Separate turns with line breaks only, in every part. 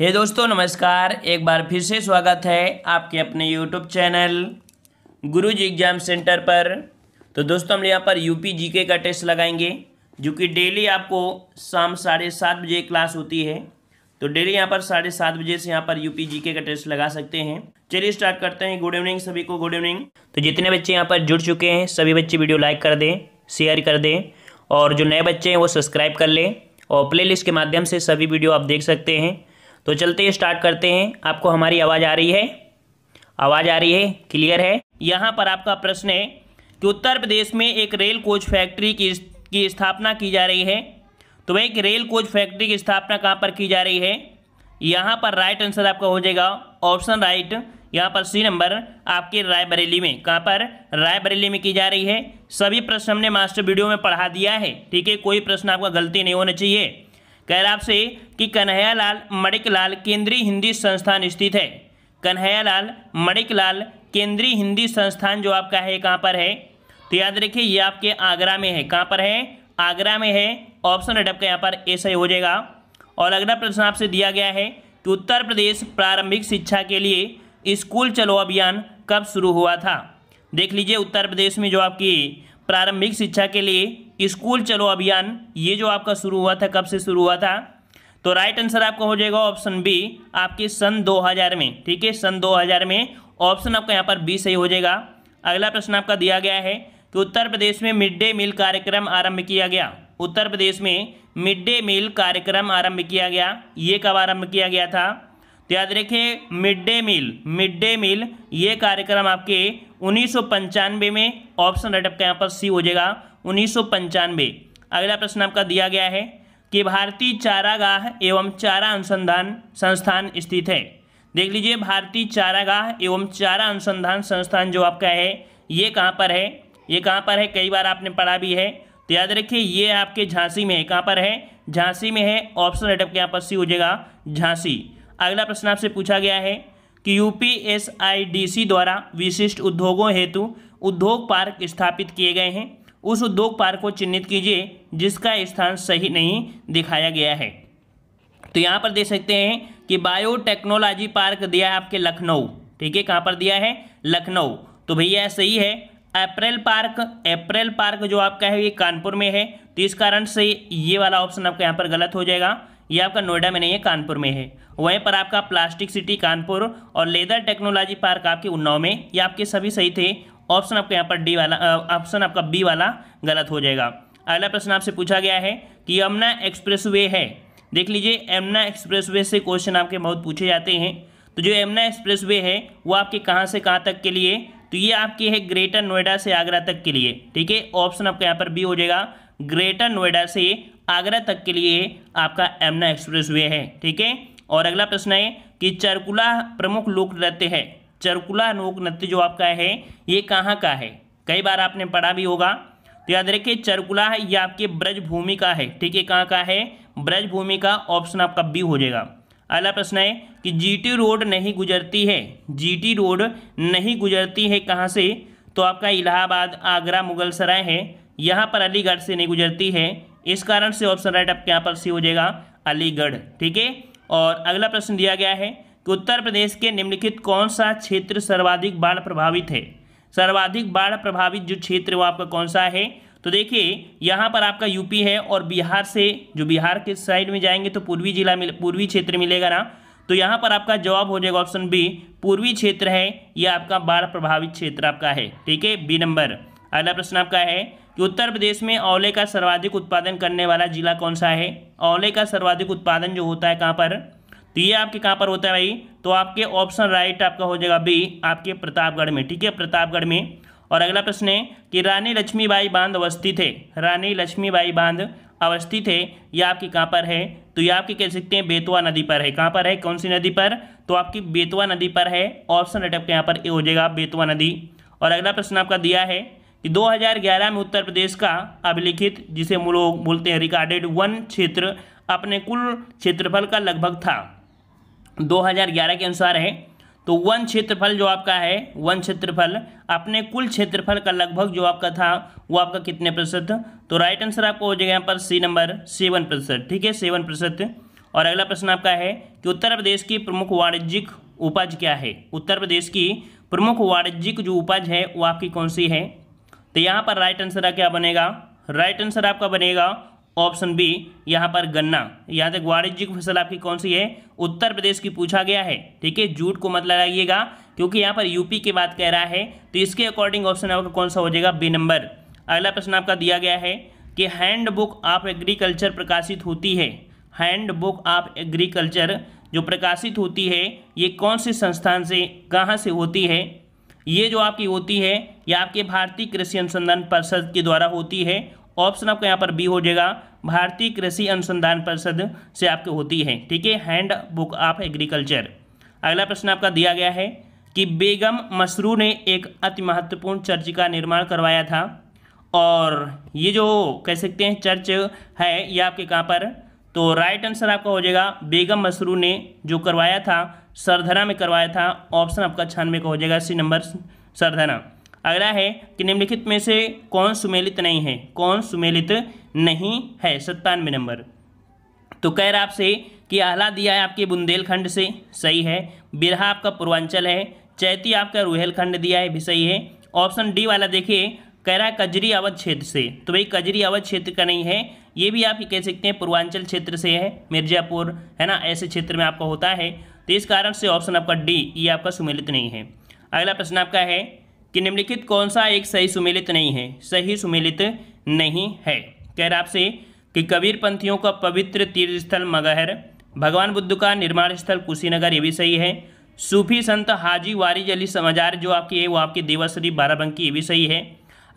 हे दोस्तों नमस्कार एक बार फिर से स्वागत है आपके अपने YouTube channel G exam centre पर तो दोस्तों हम यहाँ पर यूपी जीके का टेस्ट लगाएंगे जो कि डेली आपको शाम साढ़े सात बजे क्लास होती है तो डेली यहाँ पर साढ़े सात बजे से यहाँ पर यूपी जीके का टेस्ट लगा सकते हैं चलिए स्टार्ट करते हैं गुड इवनिंग सभी को गुड इवनिंग तो जितने बच्चे यहाँ पर जुड़ चुके हैं सभी बच्चे वीडियो लाइक कर दें शेयर कर दें और जो नए बच्चे हैं वो सब्सक्राइब कर लें और प्लेलिस्ट के माध्यम से सभी वीडियो आप देख सकते हैं तो चलते स्टार्ट करते हैं आपको हमारी आवाज़ आ रही है आवाज़ आ रही है क्लियर है यहाँ पर आपका प्रश्न है कि उत्तर प्रदेश में एक रेल कोच फैक्ट्री की की स्थापना की जा रही है तो एक रेल कोच फैक्ट्री की स्थापना कहाँ पर की जा रही है यहाँ पर राइट आंसर आपका हो जाएगा ऑप्शन राइट यहाँ पर सी नंबर आपके रायबरेली में कहाँ पर रायबरेली में की जा रही है सभी प्रश्न हमने मास्टर वीडियो में पढ़ा दिया है ठीक है कोई प्रश्न आपका गलती नहीं होना चाहिए कह रहा आपसे कि कन्हैयालाल मणिकलाल केंद्रीय हिंदी संस्थान स्थित है कन्हैयालाल मणिकलाल केंद्रीय हिंदी संस्थान जो आपका है कहाँ पर है तो याद रखिए ये आपके आगरा में है कहाँ पर है आगरा में है ऑप्शन रेड का यहाँ पर ए सही हो जाएगा और अगला प्रश्न आपसे दिया गया है कि उत्तर प्रदेश प्रारंभिक शिक्षा के लिए स्कूल चलो अभियान कब शुरू हुआ था देख लीजिए उत्तर प्रदेश में जो आपकी प्रारंभिक शिक्षा के लिए स्कूल चलो अभियान ये जो आपका शुरू हुआ था कब से शुरू हुआ था तो राइट आंसर आपका हो जाएगा ऑप्शन बी आपके सन 2000 में ठीक है सन 2000 में ऑप्शन आपका यहाँ पर बी सही हो जाएगा अगला प्रश्न आपका दिया गया है कि उत्तर प्रदेश में मिड डे मील कार्यक्रम आरंभ किया गया उत्तर प्रदेश में मिड डे मील कार्यक्रम आरंभ किया गया ये कब आरंभ किया गया था तो याद रखिए mid day meal mid day meal ये कार्यक्रम आपके उन्नीस में ऑप्शन राइट आपका यहाँ पर सी हो जाएगा उन्नीस अगला प्रश्न आपका दिया गया है कि भारतीय चारागाह एवं चारा अनुसंधान संस्थान स्थित है देख लीजिए भारतीय चारागाह एवं चारा अनुसंधान संस्थान जो आपका है ये कहाँ पर है ये कहाँ पर है कई बार आपने पढ़ा भी है तो याद रखिए ये आपके झांसी में है कहाँ पर है झांसी में है ऑप्शन राइट आपके यहाँ पर सी हो जाएगा झांसी अगला प्रश्न आपसे पूछा गया है कि यू द्वारा विशिष्ट उद्योगों हेतु उद्योग पार्क स्थापित किए गए हैं उस उद्योग पार्क को चिन्हित कीजिए जिसका स्थान सही नहीं दिखाया गया है तो यहाँ पर देख सकते हैं कि बायोटेक्नोलॉजी पार्क दिया है आपके लखनऊ ठीक है कहाँ पर दिया है लखनऊ तो भैया सही है अप्रैल पार्क अप्रैल पार्क जो आपका है ये कानपुर में है तो इस कारण से ये वाला ऑप्शन आपका यहाँ पर गलत हो जाएगा ये आपका नोएडा में नहीं है कानपुर में है वहीं पर आपका प्लास्टिक सिटी कानपुर और लेदर टेक्नोलॉजी पार्क आपके उन्नाव में ये आपके सभी सही थे ऑप्शन आपका यहाँ पर डी वाला ऑप्शन आपका बी वाला गलत हो जाएगा अगला प्रश्न आपसे पूछा गया है कि यमुना एक्सप्रेस है देख लीजिए यमुना एक्सप्रेस से क्वेश्चन आपके बहुत पूछे जाते हैं तो जो यमुना एक्सप्रेस है वो आपके कहाँ से कहाँ तक के लिए तो ये आपके है ग्रेटर नोएडा से आगरा तक के लिए ठीक है ऑप्शन आपका यहाँ पर बी हो जाएगा ग्रेटर नोएडा से आगरा तक के लिए आपका एमना एक्सप्रेस वे है ठीक है और अगला प्रश्न है कि चरकुला प्रमुख लोक नृत्य है चरकुला लोक नृत्य जो आपका है ये कहाँ का है कई बार आपने पढ़ा भी होगा तो याद रखिए चरकुला है ये आपके ब्रजभूमि का है ठीक है कहाँ का है ब्रजभूमि का ऑप्शन आपका बी हो जाएगा अगला प्रश्न है कि जीटी रोड नहीं गुजरती है जीटी रोड नहीं गुजरती है कहाँ से तो आपका इलाहाबाद आगरा मुगलसराय है यहाँ पर अलीगढ़ से नहीं गुजरती है इस कारण से ऑप्शन राइट आपके यहाँ पर सी हो जाएगा अलीगढ़ ठीक है और अगला प्रश्न दिया गया है कि उत्तर प्रदेश के निम्नलिखित कौन सा क्षेत्र सर्वाधिक बाढ़ प्रभावित है सर्वाधिक बाढ़ प्रभावित जो क्षेत्र वो आपका कौन सा है तो देखिए यहाँ पर आपका यूपी है और बिहार से जो बिहार के साइड में जाएंगे तो पूर्वी जिला मिल पूर्वी क्षेत्र मिलेगा ना तो यहाँ पर आपका जवाब हो जाएगा ऑप्शन बी पूर्वी क्षेत्र है यह आपका बाढ़ प्रभावित क्षेत्र आपका है ठीक है बी नंबर अगला प्रश्न आपका है कि उत्तर प्रदेश में औले का सर्वाधिक उत्पादन करने वाला जिला कौन सा है औले का सर्वाधिक उत्पादन जो होता है कहाँ पर तो ये आपके कहाँ पर होता है भाई तो आपके ऑप्शन राइट आपका हो जाएगा बी आपके प्रतापगढ़ में ठीक है प्रतापगढ़ में और अगला प्रश्न है कि रानी लक्ष्मीबाई बांध अवस्थित है रानी लक्ष्मीबाई बांध अवस्थित है यह आपके कहाँ पर है तो ये आपके कह सकते हैं बेतवा नदी पर है कहाँ पर है कौन सी नदी पर तो आपकी बेतवा नदी पर है ऑप्शन रेट आपके यहाँ पर ए हो जाएगा बेतवा नदी और अगला प्रश्न आपका दिया है कि 2011 में उत्तर प्रदेश का अभिलिखित जिसे लोग बोलते हैं रिकॉर्डेड वन क्षेत्र अपने कुल क्षेत्रफल का लगभग था 2011 के अनुसार है तो वन क्षेत्रफल जो आपका है वन क्षेत्रफल अपने कुल क्षेत्रफल का लगभग जो आपका था वो आपका कितने प्रतिशत तो राइट आंसर आपको हो जाएगा यहाँ पर सी नंबर सेवन प्रतिशत ठीक है सेवन प्रतिशत और अगला प्रश्न आपका है कि उत्तर प्रदेश की प्रमुख वाणिज्यिक उपज क्या है उत्तर प्रदेश की प्रमुख वाणिज्यिक जो उपज है वो आपकी कौन सी है तो यहाँ पर राइट आंसर क्या बनेगा राइट आंसर आपका बनेगा ऑप्शन बी यहाँ पर गन्ना यहाँ तक वाणिज्यिक फसल आपकी कौन सी है उत्तर प्रदेश की पूछा गया है ठीक है जूट को मत लगाइएगा क्योंकि यहाँ पर यूपी की बात कह रहा है तो इसके अकॉर्डिंग ऑप्शन आपका कौन सा हो जाएगा बी नंबर अगला प्रश्न आपका दिया गया है कि हैंड बुक ऑफ एग्रीकल्चर प्रकाशित होती है हैंड बुक ऑफ एग्रीकल्चर जो प्रकाशित होती है ये कौन से संस्थान से कहाँ से होती है ये जो आपकी होती है ये आपके भारतीय कृषि अनुसंधान परिषद के द्वारा होती है ऑप्शन आपका यहाँ पर बी हो जाएगा भारतीय कृषि अनुसंधान परिषद से आपकी होती है ठीक है हैंड बुक ऑफ एग्रीकल्चर अगला प्रश्न आपका दिया गया है कि बेगम मसरू ने एक अति महत्वपूर्ण चर्च का निर्माण करवाया था और ये जो कह सकते हैं चर्च है ये आपके कहाँ पर तो राइट आंसर आपका हो जाएगा बेगम मसरू ने जो करवाया था सरधना में करवाया था ऑप्शन आपका छानवे का हो जाएगा सी नंबर सरधना अगला है कि निम्नलिखित में से कौन सुमेलित नहीं है कौन सुमेलित नहीं है सत्तानवे नंबर तो कह रहा आपसे कि आहला दिया है आपके बुंदेलखंड से सही है बिरहा आपका पूर्वांचल है चैती आपका रुहेलखंड दिया है भी सही है ऑप्शन डी वाला देखिए कह रहा है कजरी अवध क्षेत्र से तो भाई कजरी अवध क्षेत्र का नहीं है ये भी आप ही कह सकते हैं पूर्वांचल क्षेत्र से है मिर्जापुर है ना ऐसे क्षेत्र में आपका होता है तो इस कारण से ऑप्शन आपका डी ये आपका सुमेलित नहीं है अगला प्रश्न आपका है कि निम्नलिखित कौन सा एक सही सुमेलित नहीं है सही सुमेलित नहीं है कह रहा आपसे कि कबीर पंथियों का पवित्र तीर्थ स्थल मगहर भगवान बुद्ध का निर्माण स्थल कुशीनगर ये भी सही है सूफी संत हाजी वारिज अली समाजार जो आपकी है वो आपकी देवाश्री बाराबंकी ये भी सही है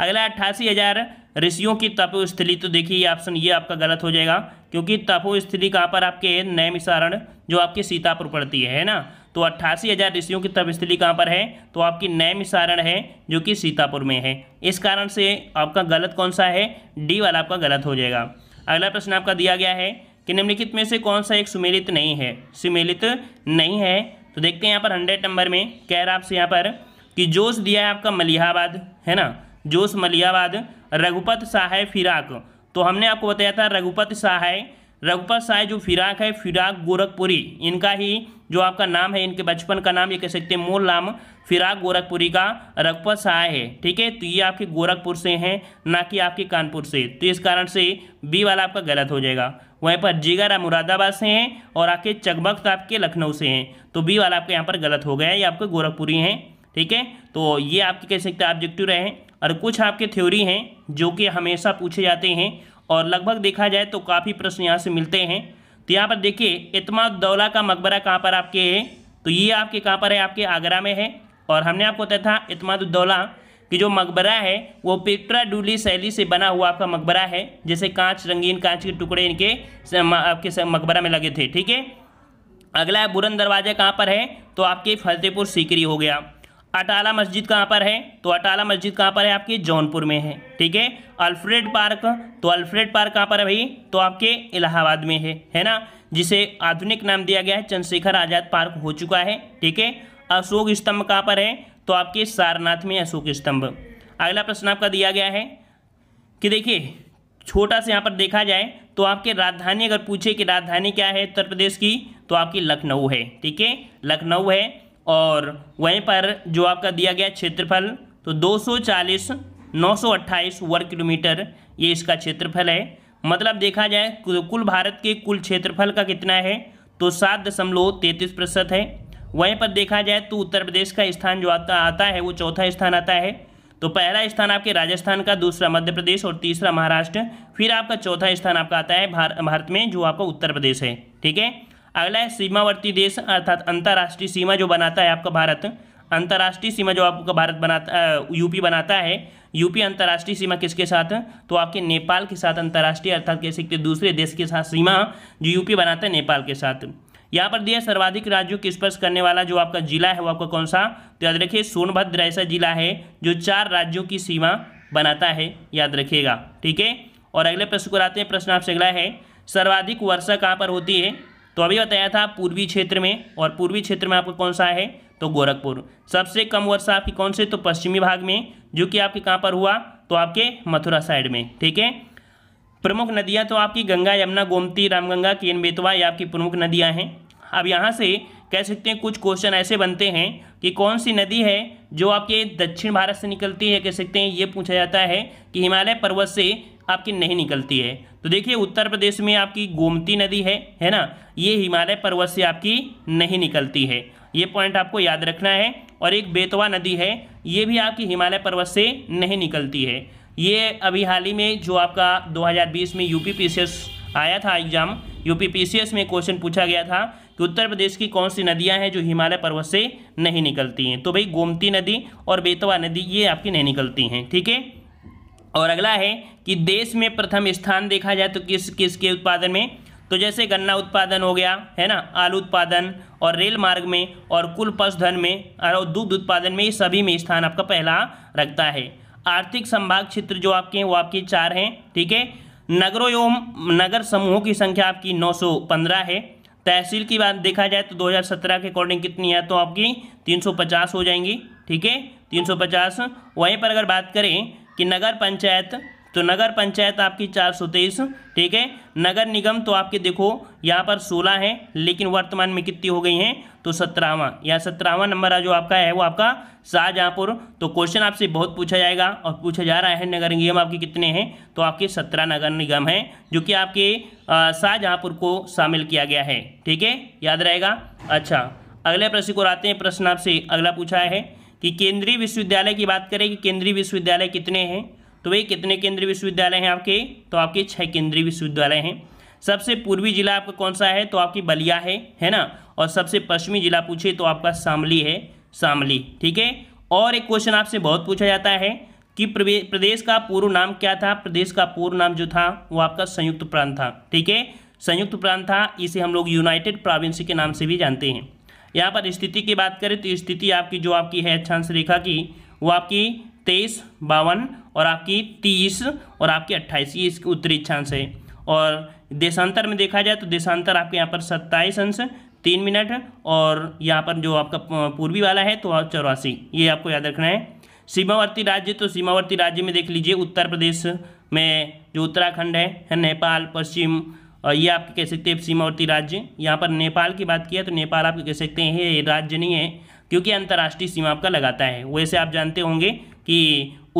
अगला अट्ठासी हज़ार ऋषियों की तपोस्थली तो देखिए ये ऑप्शन ये आपका गलत हो जाएगा क्योंकि तपोस्थली कहाँ पर आपके नैमिसारण जो आपके सीतापुर पड़ती है ना तो अट्ठासी हज़ार ऋषियों की तपस्थली कहाँ पर है तो आपकी नैम सारण है जो कि सीतापुर में है इस कारण से आपका गलत कौन सा है डी वाला आपका गलत हो जाएगा अगला प्रश्न आपका दिया गया है कि निम्नलिखित में से कौन सा एक सुमेलित नहीं है सुमेलित नहीं है तो देखते हैं यहाँ पर हंड्रेड नंबर में कह रहा आपसे यहाँ पर कि जोश दिया है आपका मलिहाबाद है ना जोश मलिहाबाद रघुपत सहाय फिराक तो हमने आपको बताया था रघुपत सहाय रघुपत शाह जो फिराक है फिराक गोरखपुरी इनका ही जो आपका नाम है इनके बचपन का नाम ये कह सकते हैं मूल नाम फिराक गोरखपुरी का रघुपत शाह है ठीक है तो ये आपके गोरखपुर से हैं ना कि आपके कानपुर से तो इस कारण से बी वाला आपका गलत हो जाएगा वहीं पर जिगर मुरादाबाद से हैं और आपके चकबख्त आपके लखनऊ से हैं तो बी वाला आपका यहाँ पर गलत हो गया है ये आपके गोरखपुरी हैं ठीक है तो ये आपके कह सकते हैं ऑब्जेक्टिव रहे और कुछ आपके थ्योरी हैं जो कि हमेशा पूछे जाते हैं और लगभग देखा जाए तो काफ़ी प्रश्न यहाँ से मिलते हैं तो यहाँ पर देखिए दौला का मकबरा कहाँ पर आपके है तो ये आपके कहाँ पर है आपके आगरा में है और हमने आपको बताया था इतमादौला कि जो मकबरा है वो पेट्रा डूली शैली से बना हुआ आपका मकबरा है जैसे कांच रंगीन कांच के टुकड़े इनके आपके मकबरा में लगे थे ठीक है अगला है बुरन दरवाज़ा कहाँ पर है तो आपके फतेहपुर सीकरी हो गया अटाला मस्जिद कहाँ पर है तो अटाला मस्जिद कहाँ पर है आपकी जौनपुर में है ठीक है अल्फ्रेड पार्क तो अल्फ्रेड पार्क कहाँ पर है भाई तो आपके इलाहाबाद में है है ना जिसे आधुनिक नाम दिया गया है चंद्रशेखर आज़ाद पार्क हो चुका है ठीक है अशोक स्तंभ कहाँ पर है तो आपके सारनाथ में अशोक स्तंभ अगला प्रश्न आपका दिया गया है कि देखिए छोटा सा यहाँ पर देखा जाए तो आपके राजधानी अगर पूछे कि राजधानी क्या है उत्तर प्रदेश की तो आपकी लखनऊ है ठीक है लखनऊ है और वहीं पर जो आपका दिया गया क्षेत्रफल तो 240 928 वर्ग किलोमीटर ये इसका क्षेत्रफल है मतलब देखा जाए कुल भारत के कुल क्षेत्रफल का कितना है तो सात दशमलव तैंतीस प्रतिशत है वहीं पर देखा जाए तो उत्तर प्रदेश का स्थान जो आता आता है वो चौथा स्थान आता है तो पहला स्थान आपके राजस्थान का दूसरा मध्य प्रदेश और तीसरा महाराष्ट्र फिर आपका चौथा स्थान आपका आता है भार, भारत में जो आपका उत्तर प्रदेश है ठीक है अगला है सीमावर्ती देश अर्थात अंतर्राष्ट्रीय सीमा जो बनाता है आपका भारत अंतर्राष्ट्रीय सीमा जो आपका भारत बनाता यूपी बनाता है यूपी अंतर्राष्ट्रीय सीमा किसके साथ तो आपके नेपाल के साथ अंतर्राष्ट्रीय अर्थात कह सकते दूसरे देश के साथ सीमा जो यूपी बनाता है नेपाल के साथ यहाँ पर दिया सर्वाधिक राज्यों की स्पर्श करने वाला जो आपका जिला है वो आपका कौन सा तो याद रखिए सोनभद्र ऐसा जिला है जो चार राज्यों की सीमा बनाता है याद रखिएगा ठीक है और अगले प्रश्न को आते हैं प्रश्न आपसे अगला है सर्वाधिक वर्षा कहाँ पर होती है तो अभी बताया था पूर्वी क्षेत्र में और पूर्वी क्षेत्र में आपका कौन सा है तो गोरखपुर सबसे कम वर्षा आपकी कौन से तो पश्चिमी भाग में जो कि आपके कहाँ पर हुआ तो आपके मथुरा साइड में ठीक है प्रमुख नदियाँ तो आपकी गंगा यमुना गोमती रामगंगा केन बेतवा ये आपकी प्रमुख नदियाँ हैं अब यहाँ से कह सकते हैं कुछ क्वेश्चन ऐसे बनते हैं कि कौन सी नदी है जो आपके दक्षिण भारत से निकलती है कह सकते हैं ये पूछा जाता है कि हिमालय पर्वत से आपकी नहीं निकलती है तो देखिए उत्तर प्रदेश में आपकी गोमती नदी है है ना ये हिमालय पर्वत से आपकी नहीं निकलती है ये पॉइंट आपको याद रखना है और एक बेतवा नदी है ये भी आपकी हिमालय पर्वत से नहीं निकलती है ये अभी हाल ही में जो आपका 2020 में यूपी पीसीएस आया था एग्जाम यूपी पीसीएस में क्वेश्चन पूछा गया था कि उत्तर प्रदेश की कौन सी नदियां हैं जो हिमालय पर्वत से नहीं निकलती हैं तो भाई गोमती नदी और बेतवा नदी ये आपकी नहीं निकलती हैं ठीक है और अगला है कि देश में प्रथम स्थान देखा जाए तो किस किस के उत्पादन में तो जैसे गन्ना उत्पादन हो गया है ना आलू उत्पादन और रेल मार्ग में और कुल पशुधन में और दुग्ध उत्पादन में सभी में स्थान आपका पहला रखता है आर्थिक संभाग क्षेत्र जो आपके हैं वो आपके चार हैं ठीक है नगरों एवं नगर समूहों की संख्या आपकी 915 है तहसील की बात देखा जाए तो 2017 के अकॉर्डिंग कितनी है तो आपकी 350 हो जाएंगी ठीक है 350 वहीं पर अगर बात करें कि नगर पंचायत तो नगर पंचायत आपकी चार सौ तेईस ठीक है नगर निगम तो आपके देखो यहाँ पर सोलह है लेकिन वर्तमान में कितनी हो गई हैं तो सत्रहवा यहाँ सत्रहवा नंबर जो आपका है वो आपका शाहजहाँपुर तो क्वेश्चन आपसे बहुत पूछा जाएगा और पूछा जा रहा है नगर निगम आपके कितने हैं तो आपके सत्रह नगर निगम हैं जो कि आपके शाहजहाँपुर को शामिल किया गया है ठीक है याद रहेगा अच्छा अगले प्रश्न को आते हैं प्रश्न आपसे अगला पूछा है कि केंद्रीय विश्वविद्यालय की बात करें कि केंद्रीय विश्वविद्यालय कितने हैं तो भाई कितने केंद्रीय विश्वविद्यालय हैं आपके तो आपके छः केंद्रीय विश्वविद्यालय हैं सबसे पूर्वी जिला आपका कौन सा है तो आपकी बलिया है है ना और सबसे पश्चिमी जिला पूछे तो आपका शामली है शामली ठीक है और एक क्वेश्चन आपसे बहुत पूछा जाता है कि प्रदेश का पूर्व नाम क्या था प्रदेश का पूर्व नाम जो था वो आपका संयुक्त प्रांत था ठीक है संयुक्त प्रांत था इसे हम लोग यूनाइटेड प्राविंस के नाम से भी जानते हैं यहाँ पर स्थिति की बात करें तो स्थिति आपकी जो आपकी है अक्षांश रेखा की वो आपकी तेईस बावन और आपकी तीस और आपकी अट्ठाईस ये इसकी उत्तरी अक्षांश है और देशांतर में देखा जाए तो देशांतर आपके यहाँ पर सत्ताईस अंश तीन मिनट और यहाँ पर जो आपका पूर्वी वाला है तो आप चौरासी ये आपको याद रखना है सीमावर्ती राज्य तो सीमावर्ती राज्य में देख लीजिए उत्तर प्रदेश में जो उत्तराखंड है नेपाल पश्चिम और ये आपके कह सकते हैं सीमावर्ती राज्य यहाँ पर नेपाल की बात किया तो नेपाल आप कह सकते हैं ये राज्य नहीं है क्योंकि अंतर्राष्ट्रीय सीमा आपका लगाता है वैसे आप जानते होंगे कि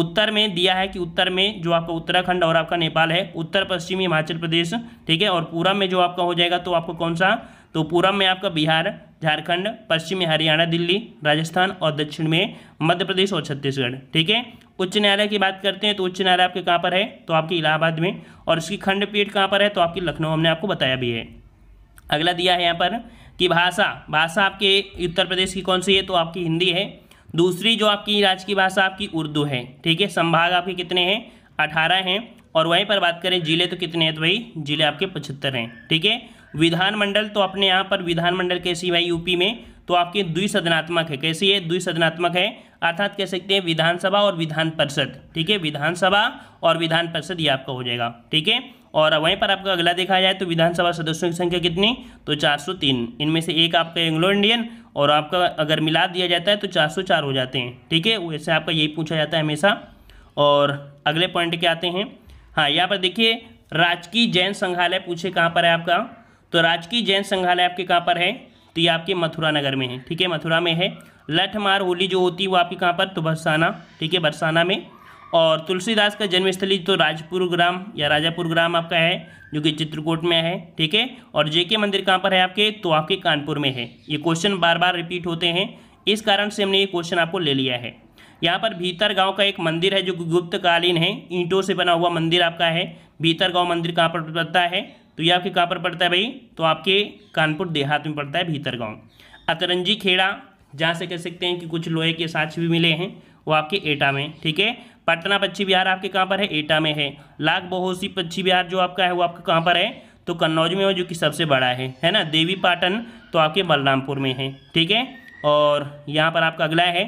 उत्तर में दिया है कि उत्तर में जो आपका उत्तराखंड और आपका नेपाल है उत्तर पश्चिम हिमाचल प्रदेश ठीक है और पूरब में जो आपका हो जाएगा तो आपको कौन सा तो पूरब में आपका बिहार झारखंड पश्चिम में हरियाणा दिल्ली राजस्थान और दक्षिण में मध्य प्रदेश और छत्तीसगढ़ ठीक है उच्च न्यायालय की बात करते हैं तो उच्च न्यायालय आपके कहाँ पर है तो आपकी इलाहाबाद में और उसकी खंडपीठ कहाँ पर है तो आपकी लखनऊ हमने आपको बताया भी है अगला दिया है यहाँ पर कि भाषा भाषा आपके उत्तर प्रदेश की कौन सी है तो आपकी हिंदी है दूसरी जो आपकी राज्य की भाषा आपकी उर्दू है ठीक है संभाग आपके कितने हैं अठारह हैं और वहीं पर बात करें जिले तो कितने हैं तो भाई जिले आपके पचहत्तर हैं ठीक है विधानमंडल तो अपने यहाँ पर विधानमंडल कैसी भाई यूपी में तो आपके द्विसदनात्मक है कैसी है द्विसदनात्मक है अर्थात कह सकते हैं विधानसभा और विधान परिषद ठीक है विधानसभा और विधान परिषद ये आपका हो जाएगा ठीक है और वहीं पर आपका अगला देखा जाए तो विधानसभा सदस्यों की संख्या कितनी तो 403 इनमें से एक आपका एंग्लो इंडियन और आपका अगर मिला दिया जाता है तो 404 हो जाते हैं ठीक है वैसे आपका यही पूछा जाता है हमेशा और अगले पॉइंट के आते हैं हाँ यहाँ पर देखिए राजकीय जैन संग्रहालय पूछे कहाँ पर है आपका तो राजकीय जैन संग्रहालय आपके कहाँ पर है तो ये आपके मथुरा नगर में है ठीक है मथुरा में है लठमार होली जो होती है वो आपकी कहाँ पर तो बरसाना ठीक है बरसाना में और तुलसीदास का जन्मस्थली तो राजपुर ग्राम या राजापुर ग्राम आपका है जो कि चित्रकूट में है ठीक है और जेके मंदिर कहाँ पर है आपके तो आपके कानपुर में है ये क्वेश्चन बार बार रिपीट होते हैं इस कारण से हमने ये क्वेश्चन आपको ले लिया है यहाँ पर भीतर गांव का एक मंदिर है जो गुप्तकालीन है ईंटों से बना हुआ मंदिर आपका है भीतर गांव मंदिर कहाँ पर पड़ता है तो ये आपके कहाँ पर पड़ता है भाई तो आपके कानपुर देहात में पड़ता है भीतर गाँव अतरंजी खेड़ा जहाँ से कह सकते हैं कि कुछ लोहे के साक्ष भी मिले हैं वो आपके एटा में ठीक है पटना पक्षी बिहार आपके कहाँ पर है एटा में है लाख बहोसी पक्षी बिहार जो आपका है वो आपका कहाँ पर है तो कन्नौज में है जो कि सबसे बड़ा है है ना देवी पाटन तो आपके बलरामपुर में है ठीक है और यहाँ पर आपका अगला है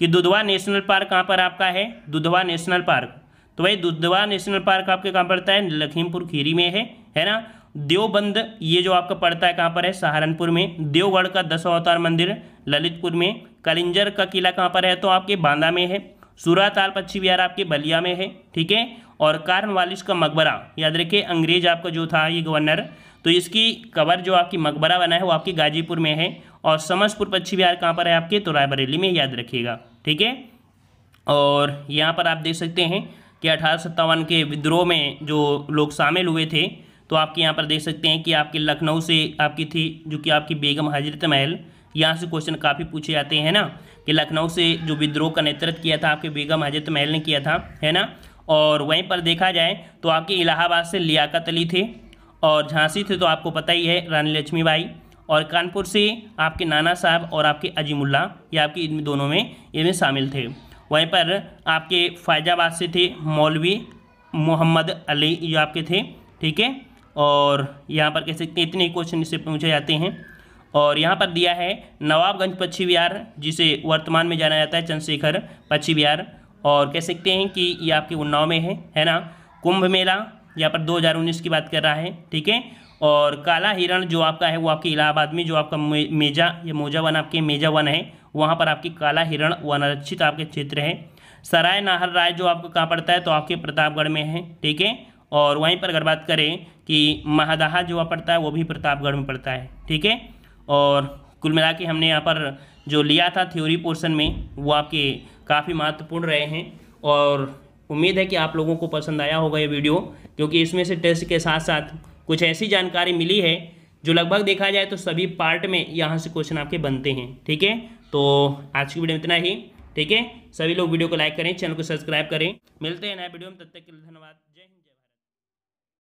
कि दुधवा नेशनल पार्क कहाँ पर आपका है दुधवा नेशनल पार्क तो भाई दुधवा नेशनल पार्क आपके कहाँ पड़ता है लखीमपुर खीरी में है है ना देवबंद ये जो आपका पड़ता है कहाँ पर है सहारनपुर में देवगढ़ का दस अवतार मंदिर ललितपुर में कलिंजर का किला कहाँ पर है तो आपके बांदा में है सूराताल पक्षी विहार आपके बलिया में है ठीक है और वालिश का मकबरा याद रखिए अंग्रेज आपका जो था ये गवर्नर तो इसकी कवर जो आपकी मकबरा बना है वो आपके गाजीपुर में है और समझपुर पक्षी विहार कहाँ पर है आपके तो रायबरेली में याद रखिएगा ठीक है और यहाँ पर आप देख सकते हैं कि अठारह के विद्रोह में जो लोग शामिल हुए थे तो आपके यहाँ पर देख सकते हैं कि आपके लखनऊ से आपकी थी जो कि आपकी बेगम हजरत महल यहाँ से क्वेश्चन काफ़ी पूछे जाते हैं ना कि लखनऊ से जो विद्रोह का नेतृत्व किया था आपके बेगम हजरत महल ने किया था है ना और वहीं पर देखा जाए तो आपके इलाहाबाद से लियाकत अली थे और झांसी थे तो आपको पता ही है रानी लक्ष्मीबाई और कानपुर से आपके नाना साहब और आपके अजीमुल्ला ये आपके इन दोनों में इनमें शामिल थे वहीं पर आपके फैजाबाद से थे मौलवी मोहम्मद अली ये आपके थे ठीक है और यहाँ पर कह सकते हैं इतने क्वेश्चन इससे पूछे जाते हैं और यहाँ पर दिया है नवाबगंज पक्षी विहार जिसे वर्तमान में जाना जाता है चंद्रशेखर पक्षी विहार और कह सकते हैं कि ये आपके उन्नाव में है है ना कुंभ मेला यहाँ पर 2019 की बात कर रहा है ठीक है और काला हिरण जो आपका है वो आपके इलाहाबाद में जो आपका मे, मेजा या मोजा वन आपके मेजा वन है वहाँ पर आपकी काला हिरण वनरक्षित आपके क्षेत्र है सराय नाहर राय जो आपको कहाँ पड़ता है तो आपके प्रतापगढ़ में है ठीक है और वहीं पर अगर बात करें कि महादहा जो पड़ता है वो भी प्रतापगढ़ में पड़ता है ठीक है और कुल मिला के हमने यहाँ पर जो लिया था थ्योरी पोर्शन में वो आपके काफ़ी महत्वपूर्ण रहे हैं और उम्मीद है कि आप लोगों को पसंद आया होगा ये वीडियो क्योंकि इसमें से टेस्ट के साथ साथ कुछ ऐसी जानकारी मिली है जो लगभग देखा जाए तो सभी पार्ट में यहाँ से क्वेश्चन आपके बनते हैं ठीक है तो आज की वीडियो में इतना ही ठीक है सभी लोग वीडियो को लाइक करें चैनल को सब्सक्राइब करें मिलते हैं नए वीडियो में तब तक के लिए धन्यवाद जय हिंद